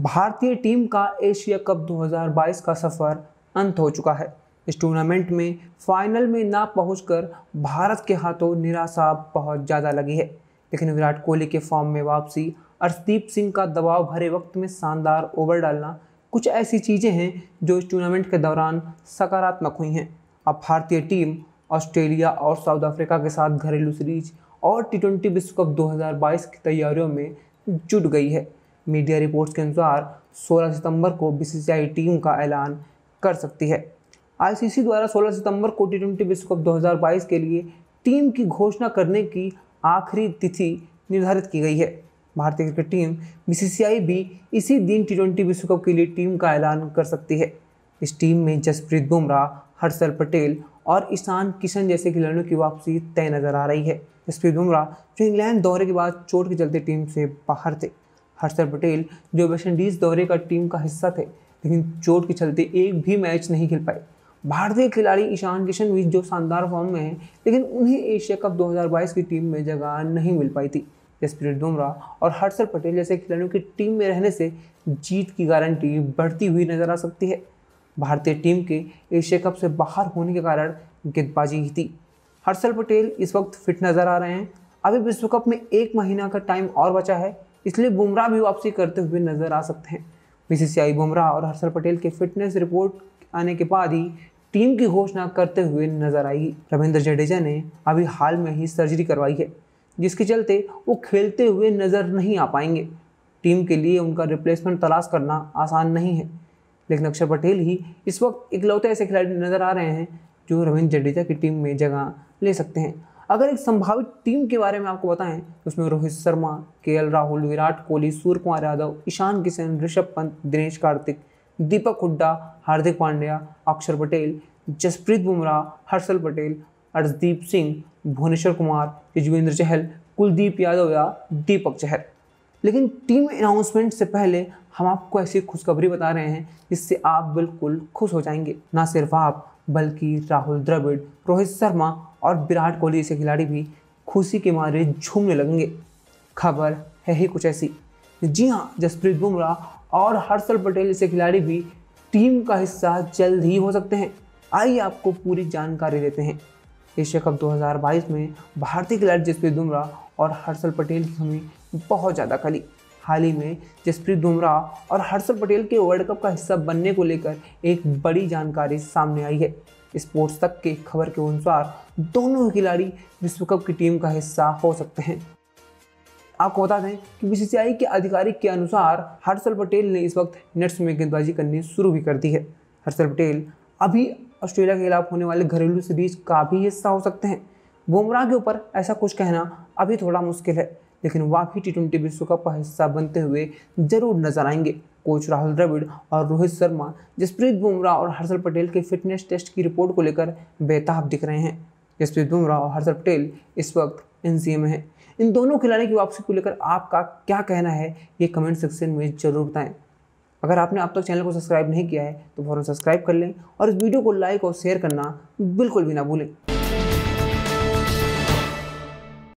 भारतीय टीम का Asia cup 2022 का सफ़र अंत हो चुका है इस टूर्नामेंट में फाइनल में ना पहुँच भारत के हाथों निराशा बहुत ज़्यादा लगी है लेकिन विराट कोहली के फॉर्म में वापसी अर्शदीप सिंह का दबाव भरे वक्त में शानदार ओवर डालना कुछ ऐसी चीज़ें हैं जो इस टूर्नामेंट के दौरान सकारात्मक हुई हैं अब भारतीय टीम ऑस्ट्रेलिया और साउथ अफ्रीका के साथ घरेलू सीरीज और टी ट्वेंटी विश्व कप 2022 की तैयारियों में जुट गई है मीडिया रिपोर्ट्स के अनुसार 16 सितंबर को बीसीसीआई टीम का ऐलान कर सकती है आईसीसी द्वारा 16 सितंबर को टी ट्वेंटी विश्व कप 2022 के लिए टीम की घोषणा करने की आखिरी तिथि निर्धारित की गई है भारतीय क्रिकेट टीम बीसीसीआई भी इसी दिन टी ट्वेंटी विश्व कप के लिए टीम का ऐलान कर सकती है इस टीम में जसप्रीत बुमराह हर्षल पटेल और ईशान किशन जैसे खिलाड़ियों की वापसी तय नजर आ रही है जसप्रीत बुमराह जो इंग्लैंड दौरे के बाद चोट के चलते टीम से बाहर थे हर्षर पटेल जो वेस्टइंडीज दौरे का टीम का हिस्सा थे लेकिन चोट के चलते एक भी मैच नहीं खेल पाए भारतीय खिलाड़ी ईशान किशन भी जो शानदार फॉर्म में हैं लेकिन उन्हें एशिया कप 2022 की टीम में जगह नहीं मिल पाई थी जसप्रीत बुमराह और हर्षर पटेल जैसे खिलाड़ियों की टीम में रहने से जीत की गारंटी बढ़ती हुई नजर आ सकती है भारतीय टीम के एशिया कप से बाहर होने के कारण गेंदबाजी ही थी हर्षल पटेल इस वक्त फिट नज़र आ रहे हैं अभी विश्व कप में एक महीना का टाइम और बचा है इसलिए बुमराह भी वापसी करते हुए नजर आ सकते हैं बीसीसीआई बुमराह और हर्षल पटेल के फिटनेस रिपोर्ट आने के बाद ही टीम की घोषणा करते हुए नजर आएगी रविंद्र जडेजा ने अभी हाल में ही सर्जरी करवाई है जिसके चलते वो खेलते हुए नज़र नहीं आ पाएंगे टीम के लिए उनका रिप्लेसमेंट तलाश करना आसान नहीं है लेकिन अक्षर पटेल ही इस वक्त इकलौते ऐसे खिलाड़ी नज़र आ रहे हैं जो रविंद्र जडेजा की टीम में जगह ले सकते हैं अगर एक संभावित टीम के बारे में आपको बताएं तो उसमें रोहित शर्मा के राहुल विराट कोहली सूर्य कुमार यादव ईशान किशन ऋषभ पंत दिनेश कार्तिक दीपक हुड्डा हार्दिक पांड्या अक्षर पटेल जसप्रीत बुमराह हर्षल पटेल अर्शदीप सिंह भुवनेश्वर कुमार युजवेंद्र चहल कुलदीप यादव या दीपक चहल लेकिन टीम अनाउंसमेंट से पहले हम आपको ऐसी खुशखबरी बता रहे हैं जिससे आप बिल्कुल खुश हो जाएंगे ना सिर्फ आप बल्कि राहुल द्रविड़ रोहित शर्मा और विराट कोहली जैसे खिलाड़ी भी खुशी के मारे झूमने लगेंगे खबर है ही कुछ ऐसी जी हाँ जसप्रीत बुमराह और हर्षल पटेल जैसे खिलाड़ी भी टीम का हिस्सा जल्द ही हो सकते हैं आइए आपको पूरी जानकारी देते हैं एशिया कप 2022 में भारतीय खिलाड़ी जसप्रीत बुमराह और हर्षल पटेल की हमें बहुत ज़्यादा कली हाल ही में जसप्रीत बुमराह और हर्षल पटेल के वर्ल्ड कप का हिस्सा बनने को लेकर एक बड़ी जानकारी सामने आई है स्पोर्ट्स तक के खबर के अनुसार दोनों खिलाड़ी विश्व कप की टीम का हिस्सा हो सकते हैं आपको बता दें कि बीसीसीआई के अधिकारी के अनुसार हर्षल पटेल ने इस वक्त नेट्स में गेंदबाजी करनी शुरू भी कर दी है हर्षल पटेल अभी ऑस्ट्रेलिया के खिलाफ होने वाले घरेलू सीरीज का भी हिस्सा हो सकते हैं बुमराह के ऊपर ऐसा कुछ कहना अभी थोड़ा मुश्किल है लेकिन वह भी टी ट्वेंटी विश्व कप का हिस्सा बनते हुए जरूर नजर आएंगे कोच राहुल द्रविड़ और रोहित शर्मा जसप्रीत बुमराह और हर्षल पटेल के फिटनेस टेस्ट की रिपोर्ट को लेकर बेताब दिख रहे हैं जसप्रीत बुमराह और हर्षल पटेल इस वक्त एन में हैं इन दोनों खिलाड़ी की वापसी को लेकर आपका क्या कहना है ये कमेंट सेक्शन में ज़रूर बताएं अगर आपने अब तक चैनल को सब्सक्राइब नहीं किया है तो फ़ौरन सब्सक्राइब कर लें और इस वीडियो को लाइक और शेयर करना बिल्कुल भी ना भूलें